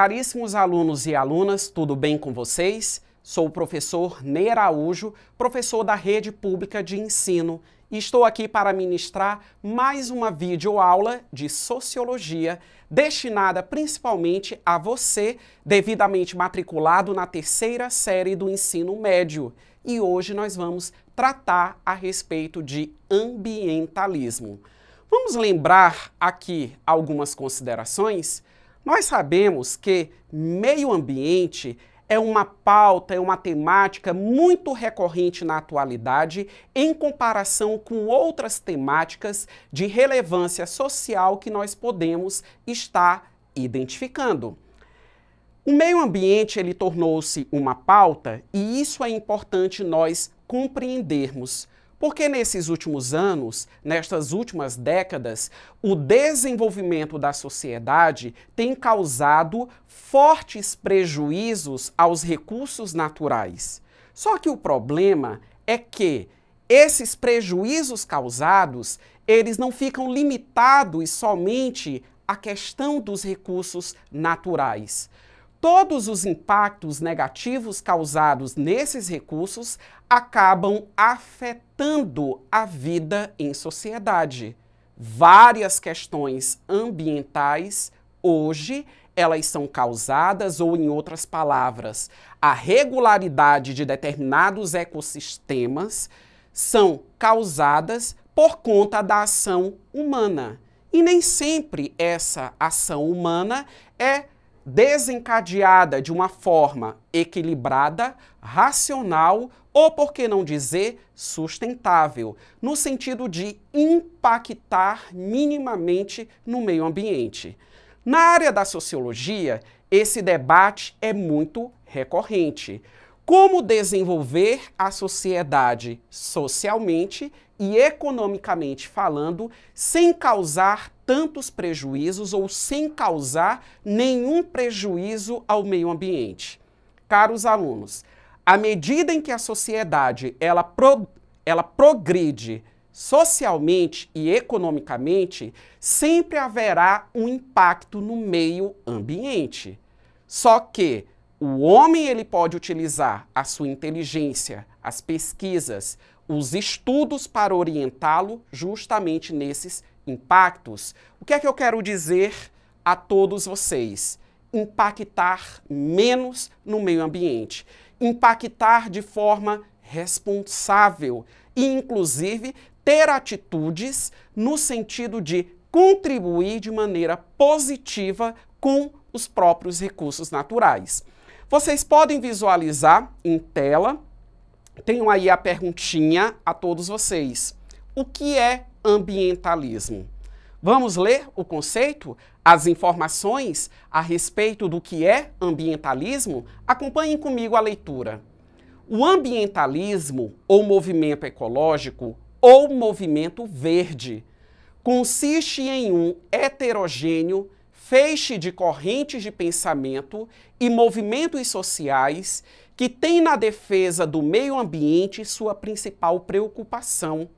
Caríssimos alunos e alunas, tudo bem com vocês? Sou o professor Ney Araújo, professor da Rede Pública de Ensino, e estou aqui para ministrar mais uma videoaula de Sociologia, destinada principalmente a você, devidamente matriculado na terceira série do ensino médio. E hoje nós vamos tratar a respeito de ambientalismo. Vamos lembrar aqui algumas considerações? Nós sabemos que meio ambiente é uma pauta, é uma temática muito recorrente na atualidade em comparação com outras temáticas de relevância social que nós podemos estar identificando. O meio ambiente ele tornou-se uma pauta e isso é importante nós compreendermos porque nesses últimos anos, nestas últimas décadas, o desenvolvimento da sociedade tem causado fortes prejuízos aos recursos naturais. Só que o problema é que esses prejuízos causados, eles não ficam limitados somente à questão dos recursos naturais todos os impactos negativos causados nesses recursos acabam afetando a vida em sociedade. Várias questões ambientais hoje elas são causadas ou em outras palavras, a regularidade de determinados ecossistemas são causadas por conta da ação humana. E nem sempre essa ação humana é desencadeada de uma forma equilibrada, racional ou, por que não dizer, sustentável, no sentido de impactar minimamente no meio ambiente. Na área da sociologia, esse debate é muito recorrente. Como desenvolver a sociedade socialmente e economicamente falando sem causar tantos prejuízos ou sem causar nenhum prejuízo ao meio ambiente. Caros alunos, à medida em que a sociedade ela, pro, ela progride socialmente e economicamente, sempre haverá um impacto no meio ambiente. Só que o homem ele pode utilizar a sua inteligência, as pesquisas, os estudos para orientá-lo justamente nesses impactos, o que é que eu quero dizer a todos vocês? Impactar menos no meio ambiente, impactar de forma responsável e, inclusive, ter atitudes no sentido de contribuir de maneira positiva com os próprios recursos naturais. Vocês podem visualizar em tela, tenho aí a perguntinha a todos vocês: o que é ambientalismo. Vamos ler o conceito? As informações a respeito do que é ambientalismo? Acompanhem comigo a leitura. O ambientalismo, ou movimento ecológico, ou movimento verde, consiste em um heterogêneo feixe de correntes de pensamento e movimentos sociais que tem na defesa do meio ambiente sua principal preocupação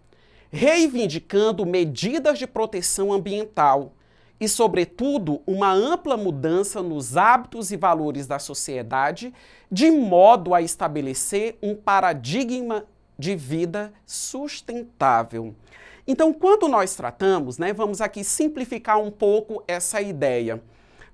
reivindicando medidas de proteção ambiental e, sobretudo, uma ampla mudança nos hábitos e valores da sociedade, de modo a estabelecer um paradigma de vida sustentável. Então, quando nós tratamos, né, vamos aqui simplificar um pouco essa ideia.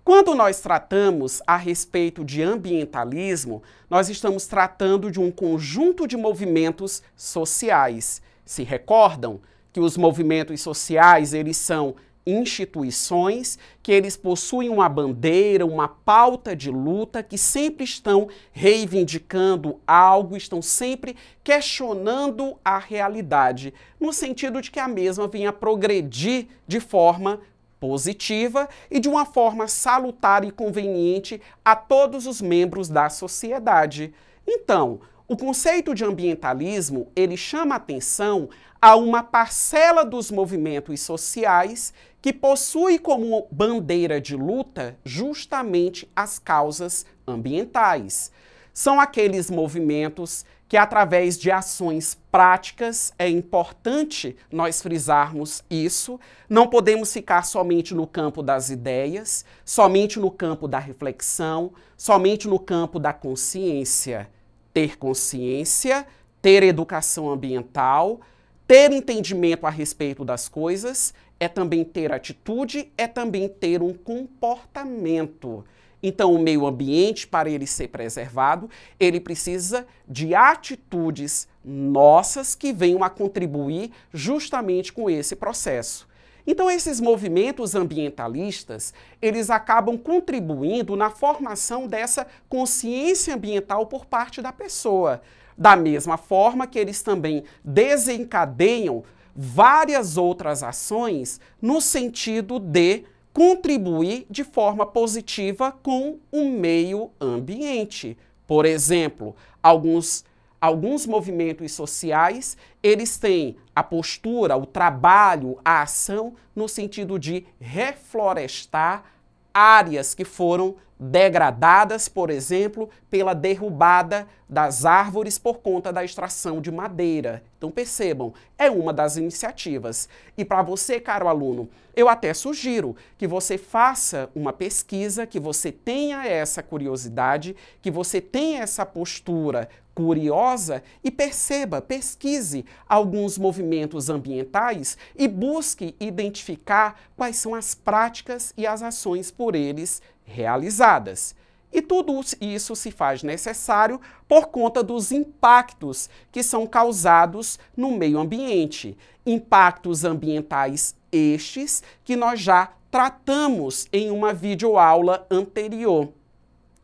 Quando nós tratamos a respeito de ambientalismo, nós estamos tratando de um conjunto de movimentos sociais se recordam que os movimentos sociais, eles são instituições, que eles possuem uma bandeira, uma pauta de luta, que sempre estão reivindicando algo, estão sempre questionando a realidade, no sentido de que a mesma venha progredir de forma positiva e de uma forma salutar e conveniente a todos os membros da sociedade. Então, o conceito de ambientalismo, ele chama atenção a uma parcela dos movimentos sociais que possui como bandeira de luta justamente as causas ambientais. São aqueles movimentos que, através de ações práticas, é importante nós frisarmos isso. Não podemos ficar somente no campo das ideias, somente no campo da reflexão, somente no campo da consciência ter consciência, ter educação ambiental, ter entendimento a respeito das coisas, é também ter atitude, é também ter um comportamento. Então, o meio ambiente, para ele ser preservado, ele precisa de atitudes nossas que venham a contribuir justamente com esse processo. Então esses movimentos ambientalistas, eles acabam contribuindo na formação dessa consciência ambiental por parte da pessoa, da mesma forma que eles também desencadeiam várias outras ações no sentido de contribuir de forma positiva com o meio ambiente. Por exemplo, alguns alguns movimentos sociais, eles têm a postura, o trabalho, a ação no sentido de reflorestar áreas que foram degradadas, por exemplo, pela derrubada das árvores por conta da extração de madeira. Então percebam, é uma das iniciativas. E para você, caro aluno, eu até sugiro que você faça uma pesquisa, que você tenha essa curiosidade, que você tenha essa postura curiosa e perceba, pesquise alguns movimentos ambientais e busque identificar quais são as práticas e as ações por eles realizadas. E tudo isso se faz necessário por conta dos impactos que são causados no meio ambiente. Impactos ambientais estes que nós já tratamos em uma videoaula anterior.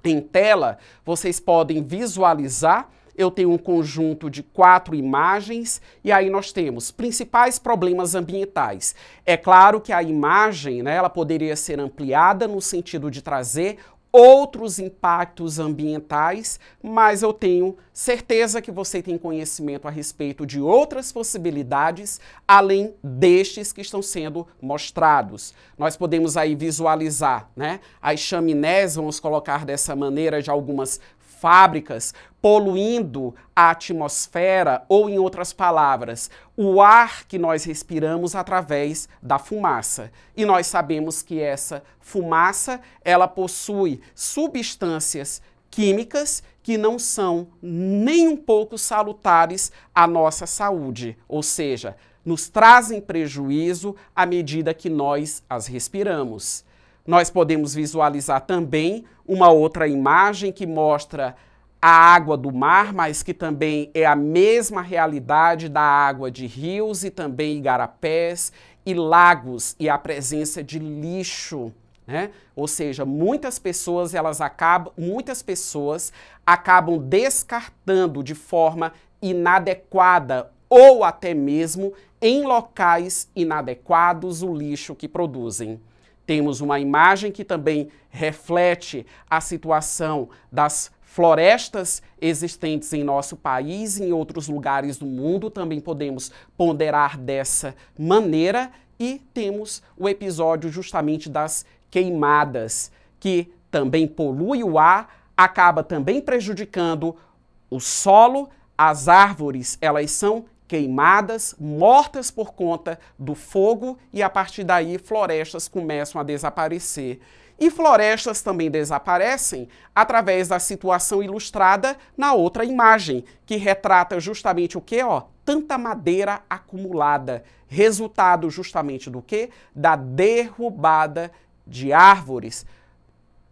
Em tela, vocês podem visualizar eu tenho um conjunto de quatro imagens e aí nós temos principais problemas ambientais. É claro que a imagem, né, ela poderia ser ampliada no sentido de trazer outros impactos ambientais, mas eu tenho certeza que você tem conhecimento a respeito de outras possibilidades além destes que estão sendo mostrados. Nós podemos aí visualizar, né? As chaminés, vamos colocar dessa maneira, de algumas fábricas, poluindo a atmosfera, ou, em outras palavras, o ar que nós respiramos através da fumaça. E nós sabemos que essa fumaça ela possui substâncias químicas que não são nem um pouco salutares à nossa saúde, ou seja, nos trazem prejuízo à medida que nós as respiramos. Nós podemos visualizar também uma outra imagem que mostra a água do mar, mas que também é a mesma realidade da água de rios e também igarapés e lagos e a presença de lixo né? Ou seja, muitas pessoas elas acabam, muitas pessoas acabam descartando de forma inadequada ou até mesmo em locais inadequados o lixo que produzem. Temos uma imagem que também reflete a situação das florestas existentes em nosso país e em outros lugares do mundo, também podemos ponderar dessa maneira. E temos o episódio justamente das queimadas, que também polui o ar, acaba também prejudicando o solo, as árvores, elas são queimadas, mortas por conta do fogo, e a partir daí florestas começam a desaparecer. E florestas também desaparecem através da situação ilustrada na outra imagem, que retrata justamente o que, ó, tanta madeira acumulada, resultado justamente do que? Da derrubada de árvores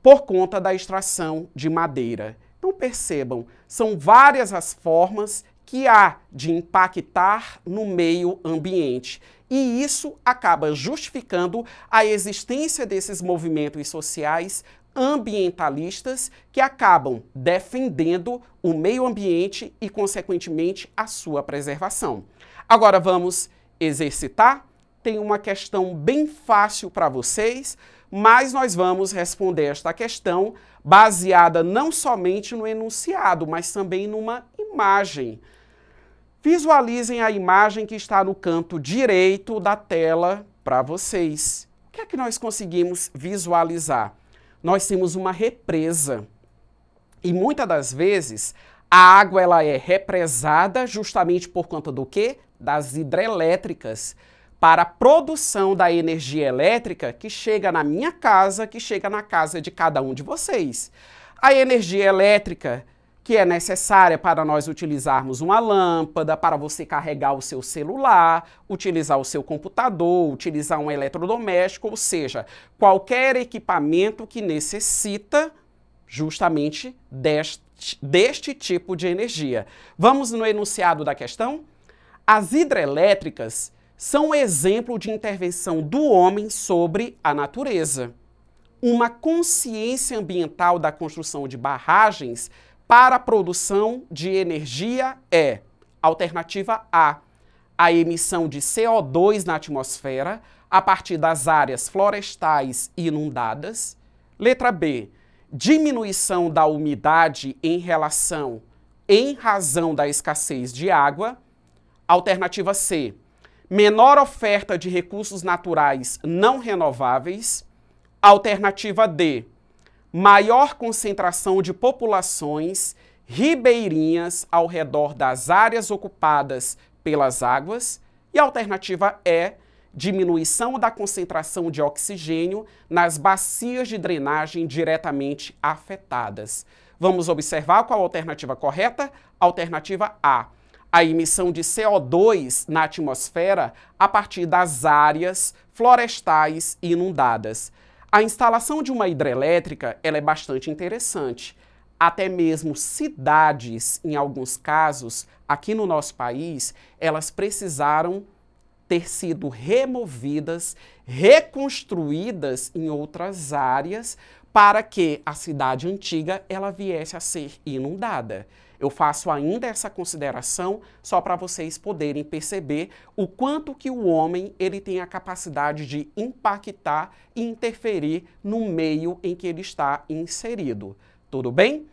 por conta da extração de madeira. Então percebam, são várias as formas que há de impactar no meio ambiente. E isso acaba justificando a existência desses movimentos sociais ambientalistas que acabam defendendo o meio ambiente e, consequentemente, a sua preservação. Agora vamos exercitar? Tem uma questão bem fácil para vocês, mas nós vamos responder esta questão baseada não somente no enunciado, mas também numa imagem. Visualizem a imagem que está no canto direito da tela para vocês. O que é que nós conseguimos visualizar? Nós temos uma represa. E muitas das vezes a água ela é represada justamente por conta do quê? Das hidrelétricas para a produção da energia elétrica que chega na minha casa, que chega na casa de cada um de vocês. A energia elétrica que é necessária para nós utilizarmos uma lâmpada, para você carregar o seu celular, utilizar o seu computador, utilizar um eletrodoméstico, ou seja, qualquer equipamento que necessita justamente deste, deste tipo de energia. Vamos no enunciado da questão? As hidrelétricas são um exemplo de intervenção do homem sobre a natureza. Uma consciência ambiental da construção de barragens para a produção de energia é alternativa A, a emissão de CO2 na atmosfera a partir das áreas florestais inundadas. Letra B, diminuição da umidade em relação em razão da escassez de água. Alternativa C, menor oferta de recursos naturais não renováveis. Alternativa D, maior concentração de populações ribeirinhas ao redor das áreas ocupadas pelas águas. E a alternativa é diminuição da concentração de oxigênio nas bacias de drenagem diretamente afetadas. Vamos observar qual a alternativa correta? Alternativa A. A emissão de CO2 na atmosfera a partir das áreas florestais inundadas. A instalação de uma hidrelétrica ela é bastante interessante. Até mesmo cidades, em alguns casos, aqui no nosso país, elas precisaram ter sido removidas, reconstruídas em outras áreas, para que a cidade antiga ela viesse a ser inundada. Eu faço ainda essa consideração só para vocês poderem perceber o quanto que o homem ele tem a capacidade de impactar e interferir no meio em que ele está inserido. Tudo bem?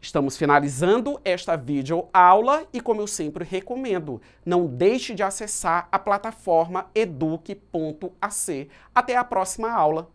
Estamos finalizando esta videoaula e, como eu sempre recomendo, não deixe de acessar a plataforma eduque.ac. Até a próxima aula!